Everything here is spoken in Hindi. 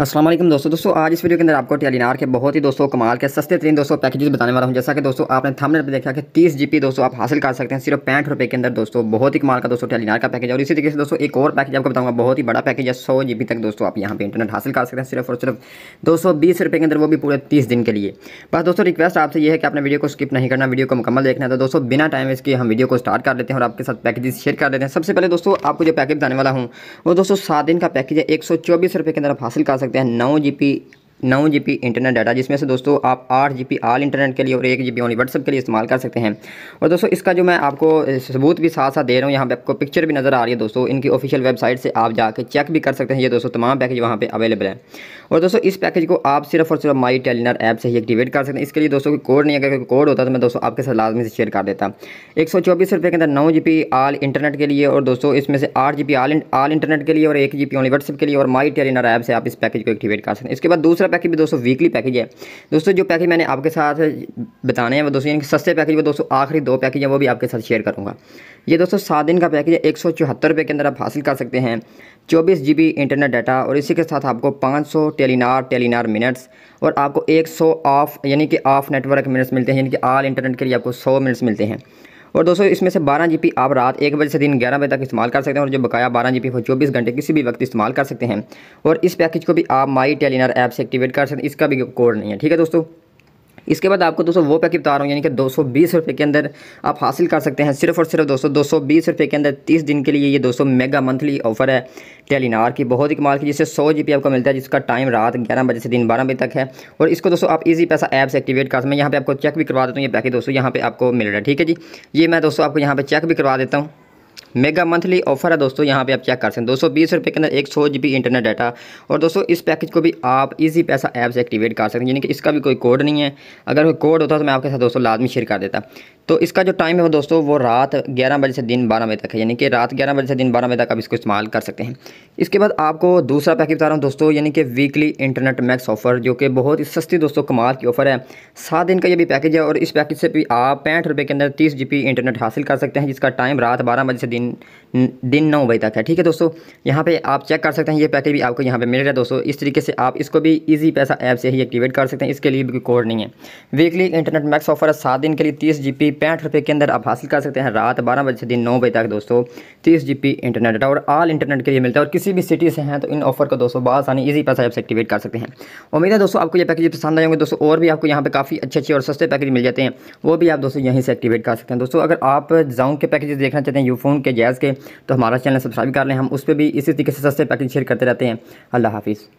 असलम दोस्तों दोस्तों आज इस वीडियो के अंदर आपको टेलीनार के बहुत ही दोस्तों कमाल के सस्ते तरीन दोस्तों पैकेजेस बताने वाला हूं जैसा कि दोस्तों आपने थंबनेल पे देखा कि जी पी दोस्तों आप हासिल कर सकते हैं सिर्फ पैंठ रुपये के अंदर दोस्तों बहुत ही कमाल का दोस्तों टेलीनार का पैकेज और इसी तरीके से दोस्तों एक और पैकेज आपको बताऊंगा बहुत ही बड़ा पैकेज है सौ जी तक दोस्तों आप यहाँ पर इंटरनेट हासिल कर सकते हैं सिर्फ और सिर्फ दो रुपये के अंदर वो भी पूरे तीस दिन के लिए बस दोस्तों रिक्वेस्ट आपसे यह है कि आपने वीडियो को स्किप नहीं करना वीडियो को मुकम्मल देखना है तो दोस्तों बिना टाइम इसके हम वीडियो को स्टार्ट कर लेते हैं और आपके साथ पैकेजेस शेयर कर लेते हैं सबसे पहले दोस्तों आपको जो पैकेज बताने वाला हूँ वो दोस्तों सात दिन का पैकेज है एक के अंदर आप हासिल कर सकते सकते हैं नौ जी पी नौ जी पी इंटरनेट डाटा जिसमें से दोस्तों आप आठ जी पी आल इंटरनेट के लिए और एक जी बी ओनली व्हाट्सअप के लिए इस्तेमाल कर सकते हैं और दोस्तों इसका जो मैं आपको सबूत भी साथ साथ दे रहा हूँ यहाँ पे आपको पिक्चर भी नज़र आ रही है दोस्तों इनकी ऑफिशियल वेबसाइट से आप जाके चेक भी कर सकते हैं ये दोस्तों तमाम पैकेज वहाँ पर अवेलेबल है और दोस्तों इस पैकेज को आप सिर्फ और सिर्फ माई टेलीनर ऐप से ही एक्टिवेट कर सकते हैं इसके लिए दोस्तों कोई कोड नहीं अगर कोई कोड होता तो मैं दोस्तों आपके साथ लाजमी से शेयर कर देता एक सौ चौबीस रुपये के अंदर नौ जी आल इंटरनेट के लिए और दोस्तों इसमें से आठ जी आल इंटरनेट के लिए और एक जी पी ओनली व्हाट्सअप के लिए और माई टेलिनर ऐप से आप इस पैकेज को एक्टिवेट कर सकते हैं इसके बाद दूसरा पैकेज भी दोस्तों वीकली पैकेज है दोस्तों जो पैकेज मैंने आपके साथ बताने हैं वो दोस्तों सस्ते पैकेज वो दोस्तों आखिरी दो पैकेज हैं वो भी आपके साथ शेयर करूँगा ये दोस्तों सात दिन का पैकेज एक सौ चौहत्तर रुपये के अंदर आप हासिल कर सकते हैं चौबीस जी बी इंटरनेट डाटा और इसी के साथ आपको पाँच सौ टेलीनार टेलीनार मिनट्स और आपको एक सौ ऑफ यानी कि ऑफ नेटवर्क मिनट्स मिलते हैं यानी कि ऑल इंटरनेट के लिए आपको सौ मिनट्स मिलते हैं और दोस्तों इसमें से बारह जी आप रात एक बजे से दिन ग्यारह बजे तक इस्तेमाल कर सकते हैं और जो बकाया बारह जी वो चौबीस घंटे किसी भी वक्त इस्तेमाल कर सकते हैं और इस पैकेज को भी आप माई टेलीनार ऐप से एक्टिवेट कर सकते हैं इसका भी कोड नहीं है ठीक है दोस्तों इसके बाद आपको दोस्तों वो पैकेज बता रहा हूँ यानी कि दो सौ बीस रुपये के अंदर आप हासिल कर सकते हैं सिर्फ और सिर्फ दोस्तों दो सौ बीस रुपये के अंदर तीस दिन के लिए ये 200 मेगा मंथली ऑफर है टेलीनार की बहुत ही कमाल की जिससे सौ जी आपको मिलता है जिसका टाइम रात ग्यारह बजे से दिन बारह बजे तक है और इसको दोस्तों आप ईजी पैसा ऐप से एक्टिवेट कर सकते हैं यहाँ पर आपको चेक भी करवा देता हूँ ये पैकेज दोस्तों यहाँ पर आपको मिल रहा है ठीक है जी ये मैं दोस्तों आपको यहाँ पर चेक भी करवा देता हूँ मेगा मंथली ऑफर है दोस्तों यहाँ पे आप चेक कर सकते हैं दो सौ बीस रुपये के अंदर एक सौ जी इंटरनेट डाटा और दोस्तों इस पैकेज को भी आप इजी पैसा ऐप से एक्टिवेट कर सकते हैं यानी कि इसका भी कोई कोड नहीं है अगर कोई कोड होता तो मैं आपके साथ दोस्तों लाजमी शेयर कर देता तो इसका जो टाइम है वो दोस्तों वो रात ग्यारह बजे से दिन बारह बजे तक है यानी कि रात ग्यारह बजे से दिन बारह बजे तक आप इसको इस्तेमाल कर सकते हैं इसके बाद आपको दूसरा पैकेज बता रहा हूँ दोस्तों यानी कि वीकली इंटरनेट मैक्स ऑफर जो कि बहुत ही सस्ती दोस्तों कमाल की ऑफर है सात दिन का ये भी पैकेज है और इस पैकेज से भी आप पैंठ रुपये के अंदर तीस जी इंटरनेट हासिल कर सकते हैं जिसका टाइम रात बारह बजे से दिन दिन नौ बजे तक है ठीक है दोस्तों यहाँ पे आप चेक कर सकते हैं ये पैकेज भी आपको यहाँ पे मिल रहा है दोस्तों इस तरीके से आप इसको भी इजी पैसा ऐप से ही एक्टिवेट कर सकते हैं इसके लिए भी कोड नहीं है वीकली इंटरनेट मैक्स ऑफर सात दिन के लिए तीस जी पी पैंठ रुपये के अंदर आप हासिल कर सकते हैं रात बारह बजे से दिन नौ बजे तक दोस्तों तीस जी पी इंटरनेट डाटा और आल इंटरनेट के लिए मिलता है और किसी भी सिटी से हैं तो इन ऑफर को दोस्तों आसानी ईजी पैसा ऐप से एक्टिवेट कर सकते हैं उम्मीद है दोस्तों आपको ये पैकेज पसंद आएंगे दोस्तों और भी आपको यहाँ पर काफ़ी अच्छे अच्छे और सस्ते पैकेज मिल जाते हैं वो भी आप दोस्तों यहीं से एक्टिवेट कर सकते हैं दोस्तों अगर आप जाऊँ के पैकेज देखना चाहते हैं यू फ़ोन के जैज़ के तो हमारा चैनल सब्सक्राइब कर लें हम उस पर भी इसी तरीके से सस्ते पैकेज शेयर करते रहते हैं अल्लाह हाफिज़